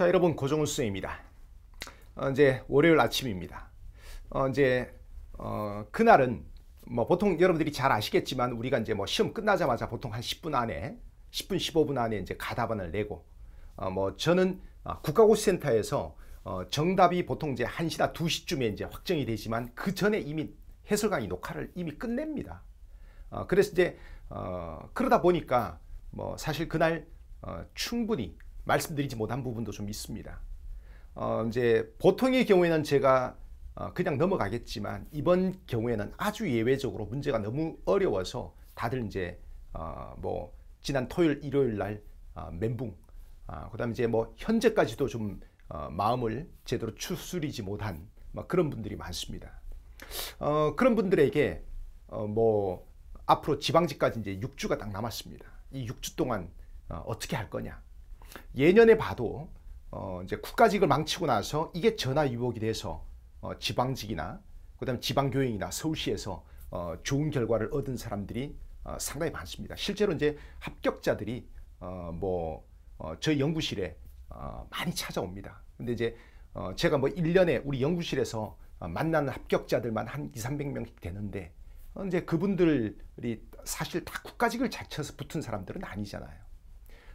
자 여러분 고정훈 수입니다 어, 이제 월요일 아침입니다. 어, 이제 어, 그날은 뭐 보통 여러분들이 잘 아시겠지만 우리가 이제 뭐 시험 끝나자마자 보통 한 10분 안에 10분 15분 안에 이제 가답안을 내고 어, 뭐 저는 어, 국가고시센터에서 어, 정답이 보통 이제 1시나 2시쯤에 이제 확정이 되지만 그 전에 이미 해설강의 녹화를 이미 끝냅니다. 그래서 이제 그러다 보니까 뭐 사실 그날 충분히 말씀드리지 못한 부분도 좀 있습니다. 어, 이제 보통의 경우에는 제가 어, 그냥 넘어가겠지만 이번 경우에는 아주 예외적으로 문제가 너무 어려워서 다들 이제 어, 뭐 지난 토요일 일요일 날 어, 멘붕 어, 아, 그다음 이제 뭐 현재까지도 좀 어, 마음을 제대로 추스리지 못한 막 그런 분들이 많습니다. 어, 그런 분들에게 어, 뭐 앞으로 지방직까지 이제 6주가 딱 남았습니다. 이 6주 동안 어, 어떻게 할 거냐? 예년에 봐도 어 이제 국가직을 망치고 나서 이게 전화 유혹이 돼서 어 지방직이나 그다음 지방교육이나 서울시에서 어 좋은 결과를 얻은 사람들이 어 상당히 많습니다. 실제로 이제 합격자들이 어뭐 어 저희 연구실에 어 많이 찾아옵니다. 근데 이제 어 제가 뭐 일년에 우리 연구실에서 어 만나는 합격자들만 한 2, 300명 되는데 어 이제 그분들이 사실 다 국가직을 자처서 붙은 사람들은 아니잖아요.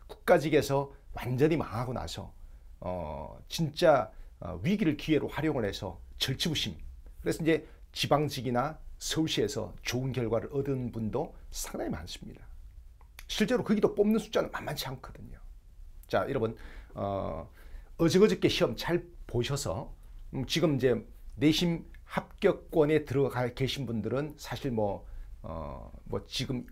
국가직에서 완전히 망하고 나서 어, 진짜 어, 위기를 기회로 활용을 해서 절치부심. 그래서 이제 지방직이나 서울시에서 좋은 결과를 얻은 분도 상당히 많습니다. 실제로 거기도 뽑는 숫자는 만만치 않거든요. 자, 여러분 어, 어저저께 시험 잘 보셔서 음, 지금 이제 내심 합격권에 들어가 계신 분들은 사실 뭐, 어, 뭐 지금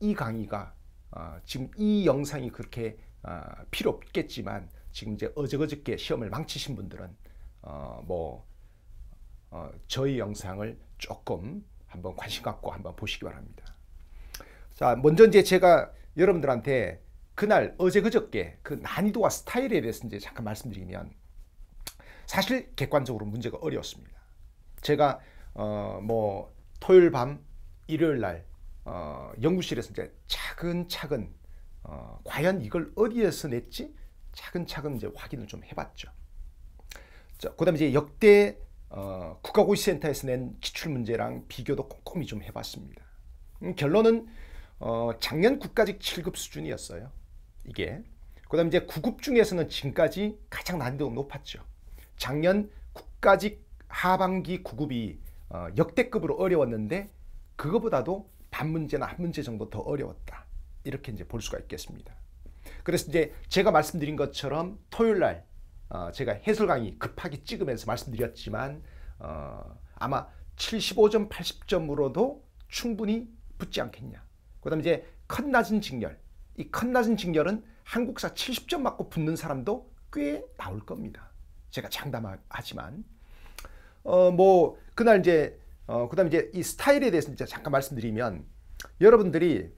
이 강의가 어, 지금 이 영상이 그렇게 어, 필요 없겠지만 지금 이제 어저그저께 시험을 망치신 분들은 어, 뭐 어, 저희 영상을 조금 한번 관심 갖고 한번 보시기 바랍니다. 자, 먼저 이제 제가 여러분들한테 그날 어제 그저께 그 난이도와 스타일에 대해서 이제 잠깐 말씀드리면 사실 객관적으로 문제가 어려웠습니다. 제가 어, 뭐 토요일 밤 일요일 날 어, 연구실에서 이제 차근차근 어, 과연 이걸 어디에서 냈지? 차근차근 이제 확인을 좀 해봤죠. 자, 그다음 이제 역대 어, 국가고시센터에서 낸 기출 문제랑 비교도 꼼꼼히 좀 해봤습니다. 음, 결론은 어, 작년 국가직 7급 수준이었어요. 이게. 그다음 이제 9급 중에서는 지금까지 가장 난이도가 높았죠. 작년 국가직 하반기 9급이 어, 역대급으로 어려웠는데 그거보다도 반 문제나 한 문제 정도 더 어려웠다. 이렇게 이제 볼 수가 있겠습니다. 그래서 이제 제가 말씀드린 것처럼 토요일 날 어, 제가 해설 강의 급하게 찍으면서 말씀드렸지만 어, 아마 75점, 80점으로도 충분히 붙지 않겠냐. 그다음 이제 컷낮은 직렬. 이 컷낮은 직렬은 한국사 70점 맞고 붙는 사람도 꽤 나올 겁니다. 제가 장담하지만 어 뭐 그날 이제 어 그다음 이제 이 스타일에 대해서 이제 잠깐 말씀드리면 여러분들이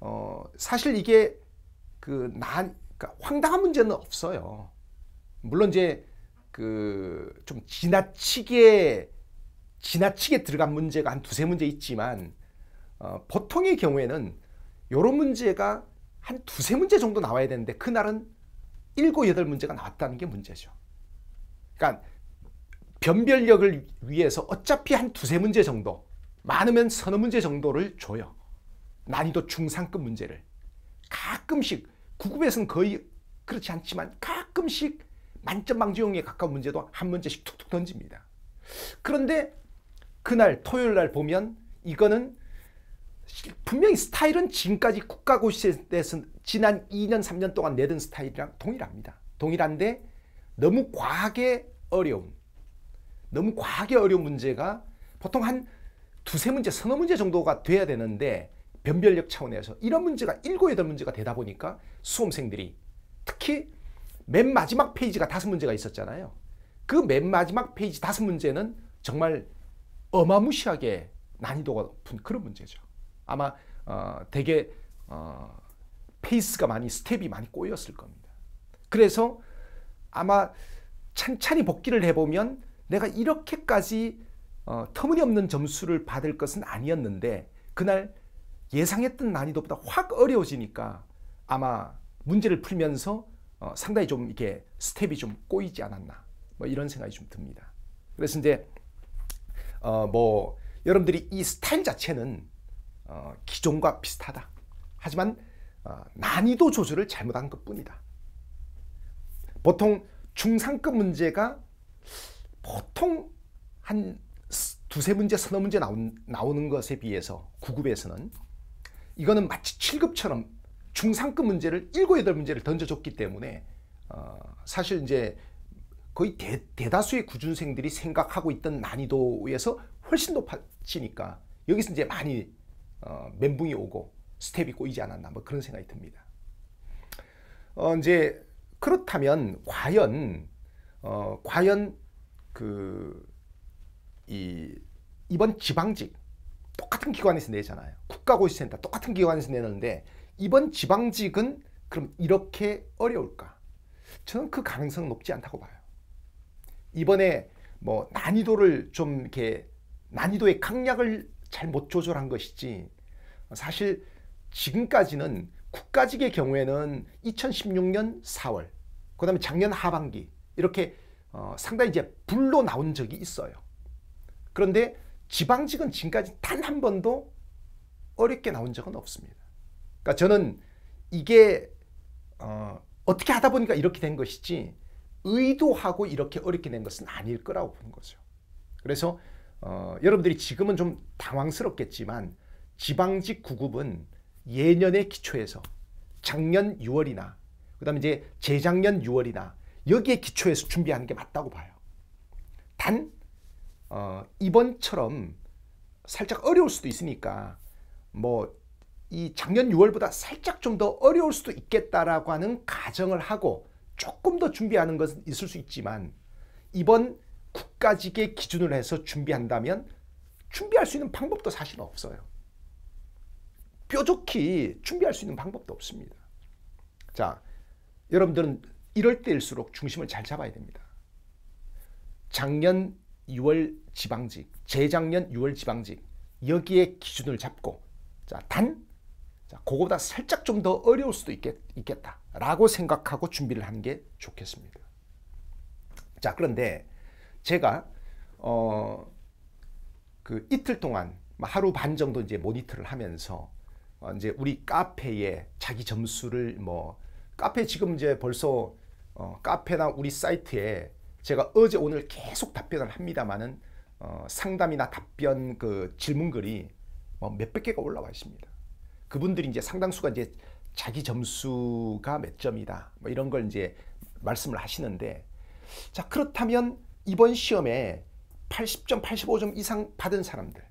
어, 사실 이게 그 난, 그러니까 황당한 문제는 없어요. 물론 이제 그 좀 지나치게 지나치게 들어간 문제가 한 두세 문제 있지만 어, 보통의 경우에는 이런 문제가 한 두세 문제 정도 나와야 되는데 그날은 일곱 여덟 문제가 나왔다는 게 문제죠. 그러니까 변별력을 위해서 어차피 한 두세 문제 정도 많으면 서너 문제 정도를 줘요. 난이도 중상급 문제를 가끔씩 구급에서는 거의 그렇지 않지만 가끔씩 만점방지용에 가까운 문제도 한 문제씩 툭툭 던집니다. 그런데 그날 토요일 날 보면 이거는 분명히 스타일은 지금까지 국가고시에 대해서 지난 2년 3년 동안 내던 스타일이랑 동일합니다. 동일한데 너무 과하게 어려운 너무 과하게 어려운 문제가 보통 한 두세 문제 서너 문제 정도가 돼야 되는데 변별력 차원에서 이런 문제가 7, 8 문제가 되다 보니까 수험생들이 특히 맨 마지막 페이지가 다섯 문제가 있었잖아요. 그 맨 마지막 페이지 다섯 문제는 정말 어마무시하게 난이도가 높은 그런 문제죠. 아마 어, 되게 어, 페이스가 많이 스텝이 많이 꼬였을 겁니다. 그래서 아마 찬찬히 복귀를 해보면 내가 이렇게까지 어, 터무니없는 점수를 받을 것은 아니었는데 그날 예상했던 난이도보다 확 어려워지니까 아마 문제를 풀면서 어, 상당히 좀 이렇게 스텝이 좀 꼬이지 않았나 뭐 이런 생각이 좀 듭니다. 그래서 이제 어, 뭐 여러분들이 이 스타일 자체는 어, 기존과 비슷하다. 하지만 어, 난이도 조절을 잘못한 것뿐이다. 보통 중상급 문제가 보통 한 두세 문제, 서너 문제 나오는 것에 비해서 구급에서는 이거는 마치 7급처럼 중상급 문제를 7, 8문제를 던져줬기 때문에 어, 사실 이제 거의 대, 대다수의 구준생들이 생각하고 있던 난이도에서 훨씬 높아지니까 여기서 이제 많이 어, 멘붕이 오고 스텝이 꼬이지 않았나 뭐 그런 생각이 듭니다. 어, 이제 그렇다면 과연 어, 과연 그이 이번 지방직 똑같은 기관에서 내잖아요. 국가고시센터 똑같은 기관에서 내는데 이번 지방직은 그럼 이렇게 어려울까? 저는 그 가능성은 높지 않다고 봐요. 이번에 뭐 난이도를 좀 이렇게 난이도의 강약을 잘 못 조절한 것이지 사실 지금까지는 국가직의 경우에는 2016년 4월 그 다음에 작년 하반기 이렇게 어 상당히 이제 불로 나온 적이 있어요. 그런데 지방직은 지금까지 단 한 번도 어렵게 나온 적은 없습니다. 그러니까 저는 이게 어, 어떻게 하다 보니까 이렇게 된 것이지 의도하고 이렇게 어렵게 된 것은 아닐 거라고 보는 거죠. 그래서 어, 여러분들이 지금은 좀 당황스럽겠지만 지방직 구급은 예년의 기초에서 작년 6월이나 그다음에 이제 재작년 6월이나 여기에 기초해서 준비하는 게 맞다고 봐요. 단 어, 이번처럼 살짝 어려울 수도 있으니까 뭐 이 작년 6월보다 살짝 좀 더 어려울 수도 있겠다라고 하는 가정을 하고 조금 더 준비하는 것은 있을 수 있지만 이번 국가직의 기준으로 해서 준비한다면 준비할 수 있는 방법도 사실 없어요. 뾰족히 준비할 수 있는 방법도 없습니다. 자, 여러분들은 이럴 때일수록 중심을 잘 잡아야 됩니다. 작년 6월 지방직, 재작년 6월 지방직 여기에 기준을 잡고 자, 단 자, 그거보다 살짝 좀 더 어려울 수도 있겠, 있겠다라고 생각하고 준비를 하는 게 좋겠습니다. 자, 그런데 제가 어, 그 이틀 동안 뭐 하루 반 정도 이제 모니터를 하면서 어, 이제 우리 카페에 자기 점수를 뭐 카페 지금 이제 벌써 어, 카페나 우리 사이트에 제가 어제 오늘 계속 답변을 합니다만은 어, 상담이나 답변 그 질문글이 뭐 몇 백 개가 올라와 있습니다. 그분들이 이제 상당수가 이제 자기 점수가 몇 점이다 뭐 이런 걸 이제 말씀을 하시는데 자 그렇다면 이번 시험에 80점, 85점 이상 받은 사람들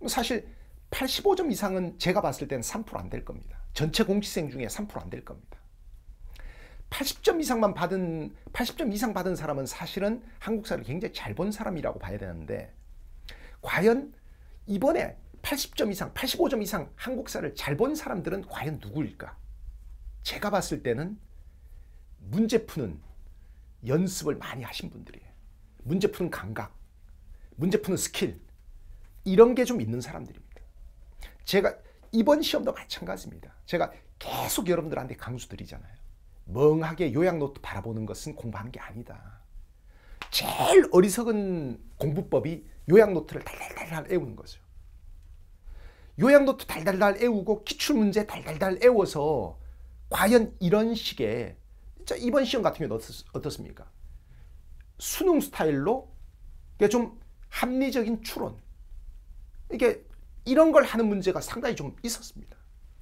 뭐 사실 85점 이상은 제가 봤을 때는 3%안 될 겁니다. 전체 공시생 중에 3%안 될 겁니다. 80점 이상만 받은 80점 이상 받은 사람은 사실은 한국사를 굉장히 잘 본 사람이라고 봐야 되는데 과연 이번에 80점 이상, 85점 이상 한국사를 잘 본 사람들은 과연 누구일까? 제가 봤을 때는 문제 푸는 연습을 많이 하신 분들이에요. 문제 푸는 감각, 문제 푸는 스킬 이런 게 좀 있는 사람들입니다. 제가 이번 시험도 마찬가지입니다. 제가 계속 여러분들한테 강수 드리잖아요. 멍하게 요양노트 바라보는 것은 공부하는 게 아니다. 제일 어리석은 공부법이 요양노트를 달달달달 애우는 거죠. 요양노트 달달달 애우고 기출문제 달달달 애워서 과연 이런 식의 이번 시험 같은 경우는 어떻, 습니까 수능 스타일로 좀 합리적인 추론 이게 이런 걸 하는 문제가 상당히 좀 있었습니다.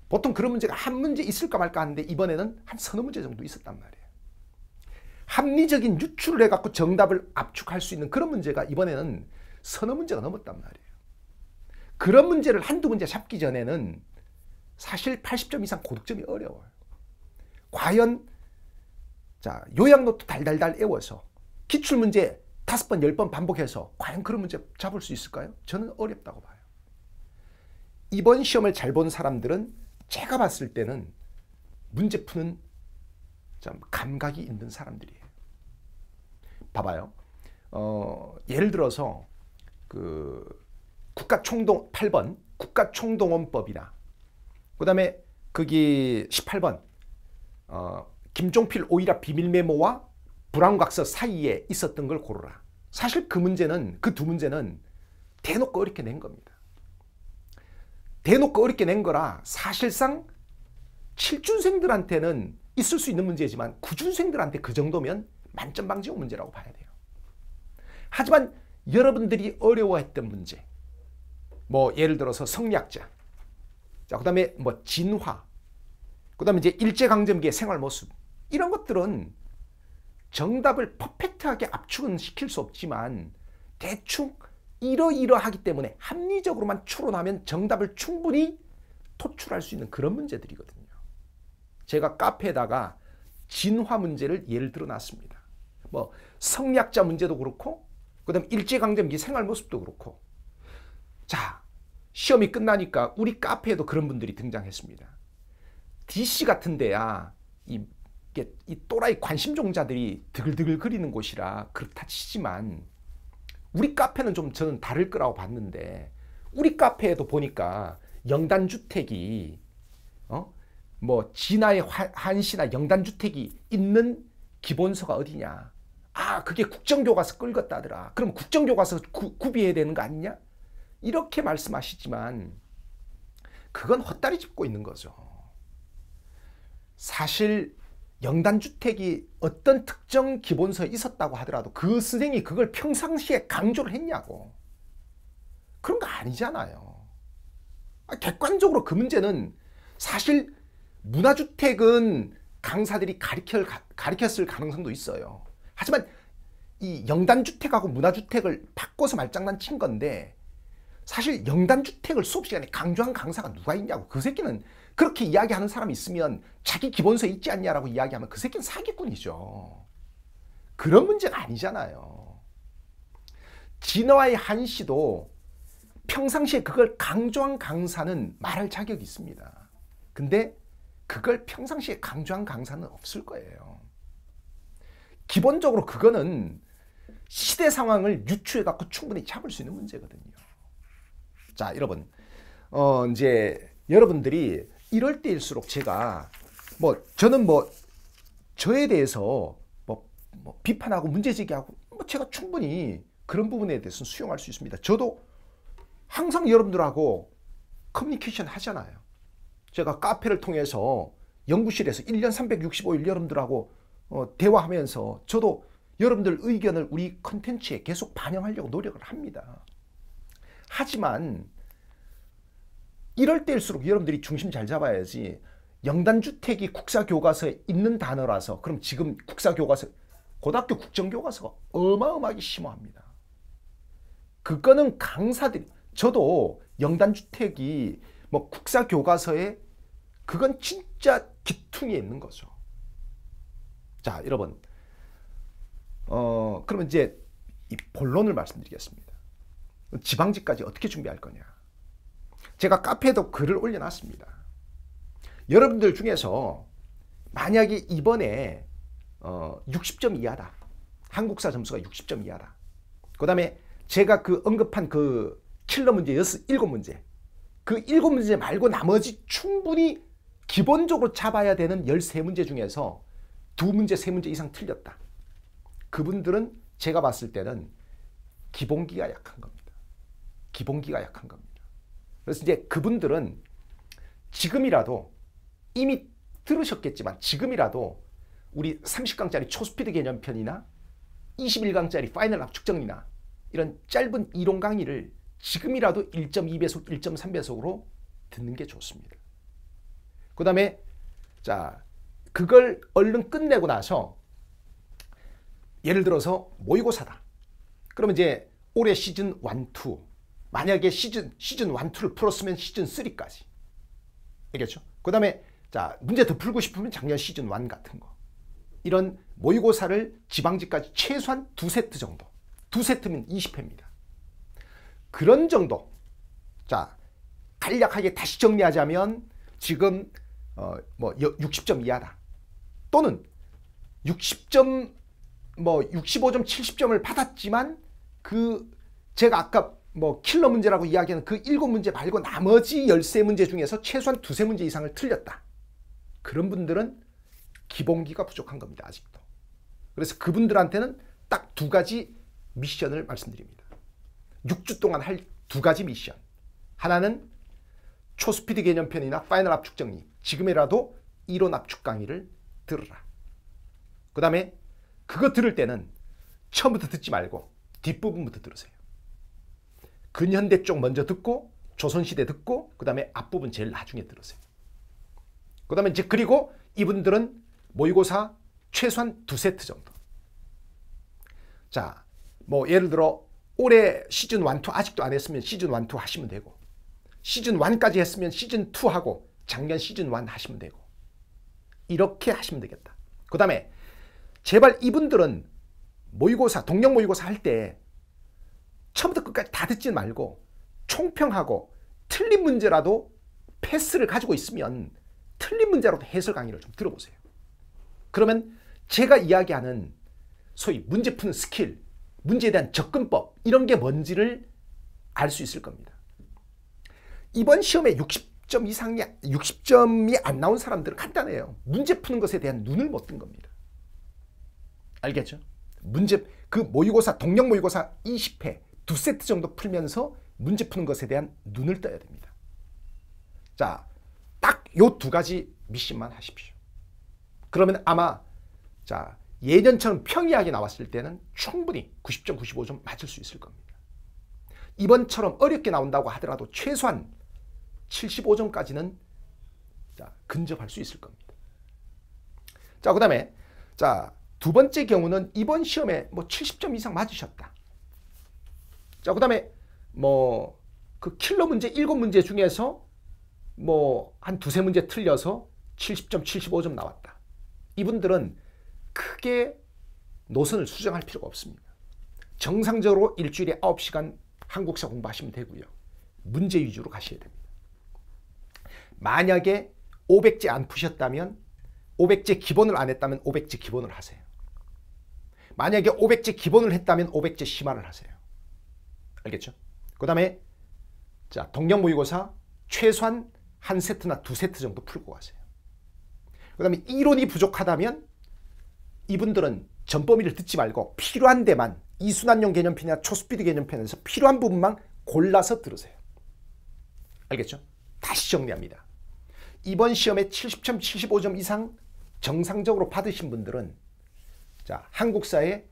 보통 그런 문제가 한 문제 있을까 말까 하는데 이번에는 한 서너 문제 정도 있었단 말이에요. 합리적인 유출을 해갖고 정답을 압축할 수 있는 그런 문제가 이번에는 서너 문제가 넘었단 말이에요. 그런 문제를 한두 문제 잡기 전에는 사실 80점 이상 고득점이 어려워요. 과연 자 요양노트 달달달 외워서 기출문제 다섯 번, 열 번 반복해서 과연 그런 문제 잡을 수 있을까요? 저는 어렵다고 봐요. 이번 시험을 잘 본 사람들은 제가 봤을 때는 문제 푸는 참 감각이 있는 사람들이에요. 봐봐요. 어, 예를 들어서 그 국가총동 8번 국가총동원법이나 그다음에 그게 18번 어, 김종필 오이라 비밀 메모와 불황각서 사이에 있었던 걸 고르라. 사실 그 문제는 그 두 문제는 대놓고 이렇게 낸 겁니다. 대놓고 어렵게 낸 거라 사실상 7준생들한테는 있을 수 있는 문제지만 9준생들한테 그 정도면 만점 방지용 문제라고 봐야 돼요. 하지만 여러분들이 어려워했던 문제 뭐 예를 들어서 성략자 자 그다음에 뭐 진화 그다음에 이제 일제강점기의 생활 모습 이런 것들은 정답을 퍼펙트하게 압축은 시킬 수 없지만 대충 이러이러하기 때문에 합리적으로만 추론하면 정답을 충분히 토출할 수 있는 그런 문제들이거든요. 제가 카페에다가 진화 문제를 예를 들어 놨습니다. 뭐 성략자 문제도 그렇고 그다음 일제강점기 생활 모습도 그렇고 자 시험이 끝나니까 우리 카페에도 그런 분들이 등장했습니다. DC 같은 데야 이, 이 또라이 관심종자들이 드글드글 그리는 곳이라 그렇다 치지만 우리 카페는 좀 저는 다를 거라고 봤는데 우리 카페에도 보니까 영단주택이 어? 뭐 진화의 한시나 영단주택이 있는 기본서가 어디냐 아 그게 국정교과서 끌었다더라 그럼 국정교과서 구, 구비해야 되는 거 아니냐 이렇게 말씀하시지만 그건 헛다리 짚고 있는 거죠 사실 영단주택이 어떤 특정 기본서에 있었다고 하더라도 그 선생이 그걸 평상시에 강조를 했냐고. 그런 거 아니잖아요. 아, 객관적으로 그 문제는 사실 문화주택은 강사들이 가리켜, 가리켰을 가능성도 있어요. 하지만 이 영단주택하고 문화주택을 바꿔서 말장난 친 건데 사실 영단주택을 수업시간에 강조한 강사가 누가 있냐고 그 새끼는 그렇게 이야기하는 사람이 있으면 자기 기본서 있지 않냐라고 이야기하면 그 새끼는 사기꾼이죠. 그런 문제가 아니잖아요. 진화의 한시도 평상시에 그걸 강조한 강사는 말할 자격이 있습니다. 근데 그걸 평상시에 강조한 강사는 없을 거예요. 기본적으로 그거는 시대 상황을 유추해 갖고 충분히 잡을 수 있는 문제거든요. 자, 여러분. 어, 이제 여러분들이 이럴 때일수록 제가 뭐 저는 뭐 저에 대해서 뭐, 뭐 비판하고 문제 제기하고 뭐 제가 충분히 그런 부분에 대해서는 수용할 수 있습니다. 저도 항상 여러분들하고 커뮤니케이션 하잖아요. 제가 카페를 통해서 연구실에서 1년 365일 여러분들하고 어, 대화하면서 저도 여러분들 의견을 우리 컨텐츠에 계속 반영하려고 노력을 합니다. 하지만 이럴 때일수록 여러분들이 중심 잘 잡아야지 영단주택이 국사교과서에 있는 단어라서 그럼 지금 국사교과서 고등학교 국정교과서가 어마어마하게 심오합니다. 그거는 강사들 저도 영단주택이 뭐 국사교과서에 그건 진짜 기퉁에 있는 거죠. 자 여러분 어 그러면 이제 이 본론을 말씀드리겠습니다. 지방직까지 어떻게 준비할 거냐 제가 카페에도 글을 올려놨습니다. 여러분들 중에서 만약에 이번에 어 60점 이하다. 한국사 점수가 60점 이하다. 그 다음에 제가 그 언급한 그 킬러 문제 6, 7문제 그 7문제 말고 나머지 충분히 기본적으로 잡아야 되는 13문제 중에서 두문제 3문제 이상 틀렸다. 그분들은 제가 봤을 때는 기본기가 약한 겁니다. 기본기가 약한 겁니다. 그래서 이제 그분들은 지금이라도 이미 들으셨겠지만 지금이라도 우리 30강짜리 초스피드 개념편이나 21강짜리 파이널 압축정리나 이런 짧은 이론 강의를 지금이라도 1.2배속, 1.3배속으로 듣는 게 좋습니다. 그 다음에 자 그걸 얼른 끝내고 나서 예를 들어서 모의고사다. 그러면 이제 올해 시즌 1, 2 만약에 시즌 시즌 1, 2를 풀었으면 시즌 3까지. 알겠죠? 그 다음에 자 문제 더 풀고 싶으면 작년 시즌 1 같은 거. 이런 모의고사를 지방지까지 최소한 두 세트 정도. 두 세트면 20회입니다. 그런 정도. 자 간략하게 다시 정리하자면 지금 어, 뭐 60점 이하다. 또는 60점 뭐 65점, 70점을 받았지만 그 제가 아까 뭐 킬러 문제라고 이야기하는 그 일곱 문제 말고 나머지 열세 문제 중에서 최소한 두세 문제 이상을 틀렸다. 그런 분들은 기본기가 부족한 겁니다. 아직도. 그래서 그분들한테는 딱 두 가지 미션을 말씀드립니다. 6주 동안 할 두 가지 미션. 하나는 초스피드 개념편이나 파이널 압축 정리, 지금이라도 이론 압축 강의를 들으라. 그 다음에 그거 들을 때는 처음부터 듣지 말고 뒷부분부터 들으세요. 근현대 쪽 먼저 듣고 조선시대 듣고 그 다음에 앞부분 제일 나중에 들으세요그 다음에 이제 그리고 이분들은 모의고사 최소한 두 세트 정도. 자, 뭐 예를 들어 올해 시즌 1, 2 아직도 안 했으면 시즌 1, 2 하시면 되고 시즌 1까지 했으면 시즌 2 하고 작년 시즌 1 하시면 되고 이렇게 하시면 되겠다. 그 다음에 제발 이분들은 모의고사, 동력 모의고사 할때 처음부터 끝까지 다 듣지 말고 총평하고 틀린 문제라도 패스를 가지고 있으면 틀린 문제라도 해설 강의를 좀 들어보세요. 그러면 제가 이야기하는 소위 문제 푸는 스킬, 문제에 대한 접근법 이런 게 뭔지를 알 수 있을 겁니다. 이번 시험에 60점 이상이 60점이 안 나온 사람들은 간단해요. 문제 푸는 것에 대한 눈을 못 뜬 겁니다. 알겠죠? 문제 그 모의고사 동력 모의고사 20회 두 세트 정도 풀면서 문제 푸는 것에 대한 눈을 떠야 됩니다. 자, 딱 요 두 가지 미션만 하십시오. 그러면 아마 자 예전처럼 평이하게 나왔을 때는 충분히 90점, 95점 맞을 수 있을 겁니다. 이번처럼 어렵게 나온다고 하더라도 최소한 75점까지는 자, 근접할 수 있을 겁니다. 자, 그 다음에 자, 두 번째 경우는 이번 시험에 뭐 70점 이상 맞으셨다. 자, 그다음에 뭐 그 킬러 문제 일곱 문제 중에서 뭐 한 두세 문제 틀려서 70점, 75점 나왔다. 이분들은 크게 노선을 수정할 필요가 없습니다. 정상적으로 일주일에 9시간 한국사 공부하시면 되고요. 문제 위주로 가셔야 됩니다. 만약에 500제 안 푸셨다면 500제 기본을 안 했다면 500제 기본을 하세요. 만약에 500제 기본을 했다면 500제 심화를 하세요. 알겠죠? 그 다음에 자 동경 모의고사 최소한 한 세트나 두 세트 정도 풀고 가세요. 그 다음에 이론이 부족하다면 이분들은 전범위를 듣지 말고 필요한 데만 이순환용 개념편이나 초스피드 개념편에서 필요한 부분만 골라서 들으세요. 알겠죠? 다시 정리합니다. 이번 시험에 70점, 75점 이상 정상적으로 받으신 분들은 자 한국사의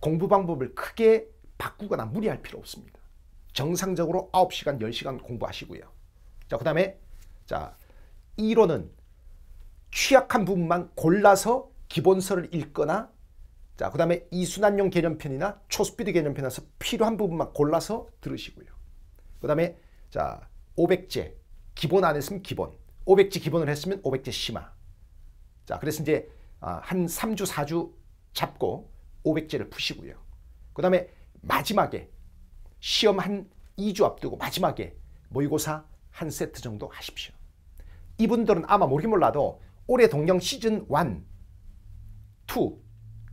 공부 방법을 크게 바꾸거나 무리할 필요 없습니다. 정상적으로 9시간, 10시간 공부하시고요. 자, 그 다음에 자, 1호는 취약한 부분만 골라서 기본서를 읽거나 자, 그 다음에 이순환용 개념편이나 초스피드 개념편에서 필요한 부분만 골라서 들으시고요. 그 다음에 자, 500제 기본 안 했으면 기본 500제 기본을 했으면 500제 심화 자, 그래서 이제 아, 한 3주, 4주 잡고 500제를 푸시고요. 그 다음에 마지막에 시험 한 2주 앞두고 마지막에 모의고사 한 세트 정도 하십시오. 이분들은 아마 모르긴 몰라도 올해 동경 시즌 1, 2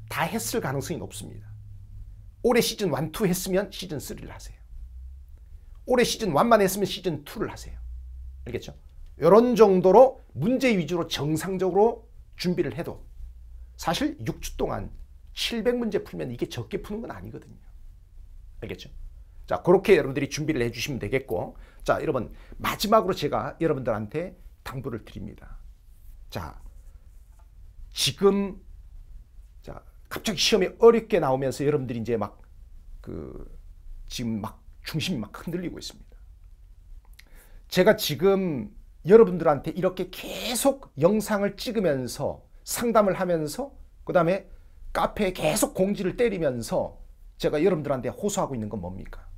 다 했을 가능성이 높습니다. 올해 시즌 1, 2 했으면 시즌 3를 하세요. 올해 시즌 1만 했으면 시즌 2를 하세요. 알겠죠? 이런 정도로 문제 위주로 정상적으로 준비를 해도 사실 6주 동안 700문제 풀면 이게 적게 푸는 건 아니거든요. 알겠죠? 자, 그렇게 여러분들이 준비를 해주시면 되겠고, 자, 여러분, 마지막으로 제가 여러분들한테 당부를 드립니다. 자, 지금, 자, 갑자기 시험이 어렵게 나오면서 여러분들이 이제 막, 그, 지금 막 중심이 막 흔들리고 있습니다. 제가 지금 여러분들한테 이렇게 계속 영상을 찍으면서 상담을 하면서, 그 다음에 카페에 계속 공지를 때리면서 제가 여러분들한테 호소하고 있는 건 뭡니까?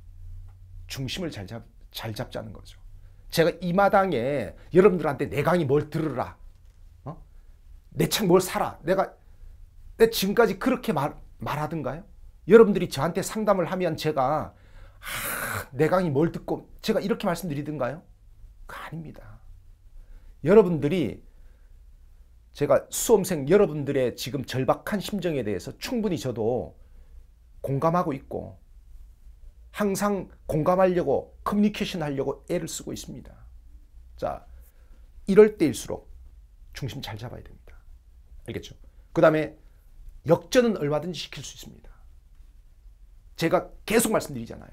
중심을 잘, 잡, 잘 잡자는 거죠. 제가 이 마당에 여러분들한테 내 강의 뭘 들으라. 어? 내 책 뭘 사라. 내가 내 지금까지 그렇게 말, 말하던가요? 여러분들이 저한테 상담을 하면 제가 아, 내 강의 뭘 듣고 제가 이렇게 말씀드리던가요? 아닙니다. 여러분들이 제가 수험생 여러분들의 지금 절박한 심정에 대해서 충분히 저도 공감하고 있고 항상 공감하려고 커뮤니케이션 하려고 애를 쓰고 있습니다. 자, 이럴 때일수록 중심 잘 잡아야 됩니다. 알겠죠? 그 다음에 역전은 얼마든지 시킬 수 있습니다. 제가 계속 말씀드리잖아요.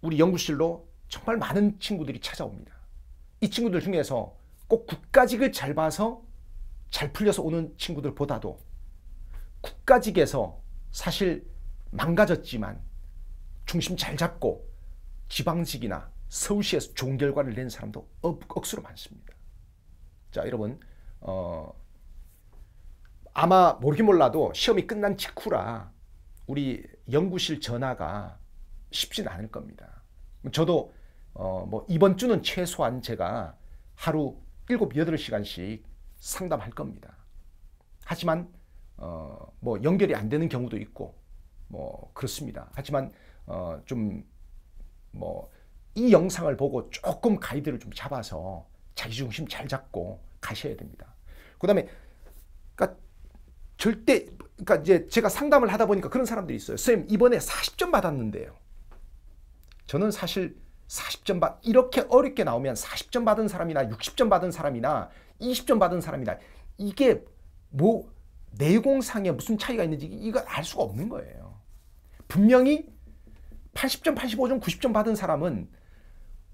우리 연구실로 정말 많은 친구들이 찾아옵니다. 이 친구들 중에서 꼭 국가직을 잘 봐서 잘 풀려서 오는 친구들보다도 국가직에서 사실 망가졌지만 중심 잘 잡고 지방직이나 서울시에서 좋은 결과를 낸 사람도 억, 수로 많습니다. 자, 여러분, 어, 아마 모르긴 몰라도 시험이 끝난 직후라 우리 연구실 전화가 쉽진 않을 겁니다. 저도 어, 뭐 이번 주는 최소한 제가 하루 7, 8시간씩 상담할 겁니다. 하지만 어, 뭐 연결이 안 되는 경우도 있고 뭐 그렇습니다. 하지만 어, 좀 뭐 이 영상을 보고 조금 가이드를 좀 잡아서 자기중심 잘 잡고 가셔야 됩니다. 그 다음에 그러니까 절대 그러니까 이제 제가 상담을 하다 보니까 그런 사람들이 있어요. 쌤 이번에 40점 받았는데요. 저는 사실 40점 받 이렇게 어렵게 나오면 40점 받은 사람이나 60점 받은 사람이나 20점 받은 사람이나 이게 뭐 내공상에 무슨 차이가 있는지 이거알 수가 없는 거예요. 분명히 80점, 85점, 90점 받은 사람은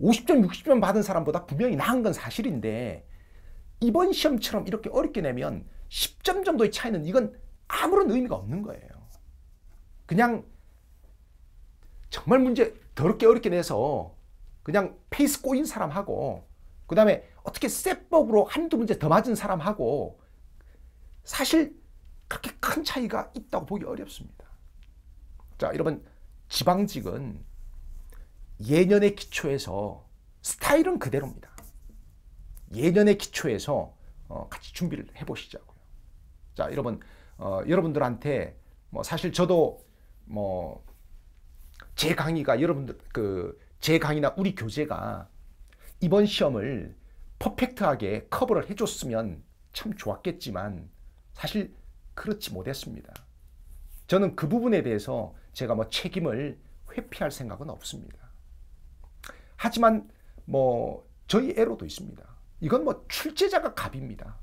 50점, 60점 받은 사람보다 분명히 나은 건 사실인데 이번 시험처럼 이렇게 어렵게 내면 10점 정도의 차이는 이건 아무런 의미가 없는 거예요. 그냥 정말 문제 더럽게 어렵게 내서 그냥 페이스 꼬인 사람하고 그 다음에 어떻게 셋법으로 한두 문제 더 맞은 사람하고 사실 그렇게 큰 차이가 있다고 보기 어렵습니다. 자 여러분 지방직은 예년의 기초에서 스타일은 그대로입니다. 예년의 기초에서 어, 같이 준비를 해보시자고요. 자, 여러분, 어, 여러분들한테 뭐 사실 저도 뭐 제 강의가 여러분들 그 제 강의나 우리 교재가 이번 시험을 퍼펙트하게 커버를 해줬으면 참 좋았겠지만 사실 그렇지 못했습니다. 저는 그 부분에 대해서 제가 뭐 책임을 회피할 생각은 없습니다. 하지만 뭐 저희 애로도 있습니다. 이건 뭐 출제자가 갑입니다.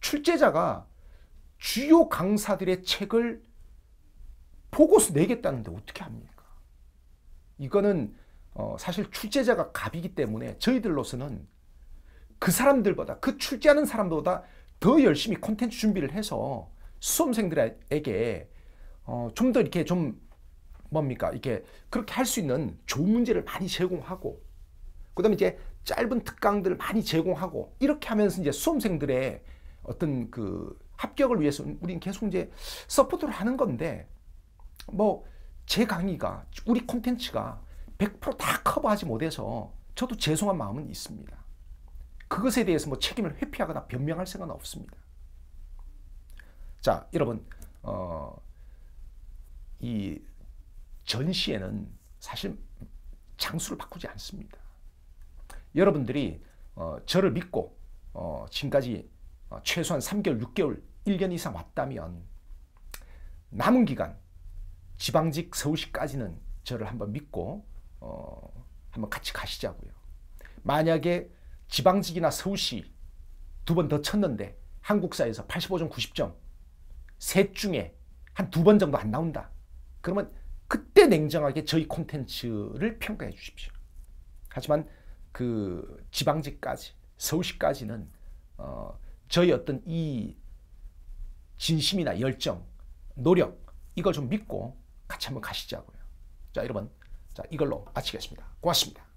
출제자가 주요 강사들의 책을 보고서 내겠다는데 어떻게 합니까? 이거는 어 사실 출제자가 갑이기 때문에 저희들로서는 그 사람들보다 그 출제하는 사람보다 더 열심히 콘텐츠 준비를 해서 수험생들에게 어, 좀더 이렇게 좀 뭡니까 이렇게 그렇게 할 수 있는 좋은 문제를 많이 제공하고 그다음에 이제 짧은 특강들을 많이 제공하고 이렇게 하면서 이제 수험생들의 어떤 그 합격을 위해서 우리는 계속 이제 서포트를 하는 건데 뭐 제 강의가 우리 콘텐츠가 100%다 커버하지 못해서 저도 죄송한 마음은 있습니다. 그것에 대해서 뭐 책임을 회피하거나 변명할 생각은 없습니다. 자, 여러분, 어, 이 전시에는 사실 장수를 바꾸지 않습니다. 여러분들이 어, 저를 믿고 어, 지금까지 어, 최소한 3개월, 6개월, 1년 이상 왔다면 남은 기간 지방직 서울시까지는 저를 한번 믿고 어, 한번 같이 가시자고요. 만약에 지방직이나 서울시 두 번 더 쳤는데 한국사에서 85점, 90점 셋 중에 한 두 번 정도 안 나온다. 그러면 그때 냉정하게 저희 콘텐츠를 평가해 주십시오. 하지만 그 지방지까지 서울시까지는 어, 저희 어떤 이 진심이나 열정, 노력 이걸 좀 믿고 같이 한번 가시자고요. 자 여러분 자 이걸로 마치겠습니다. 고맙습니다.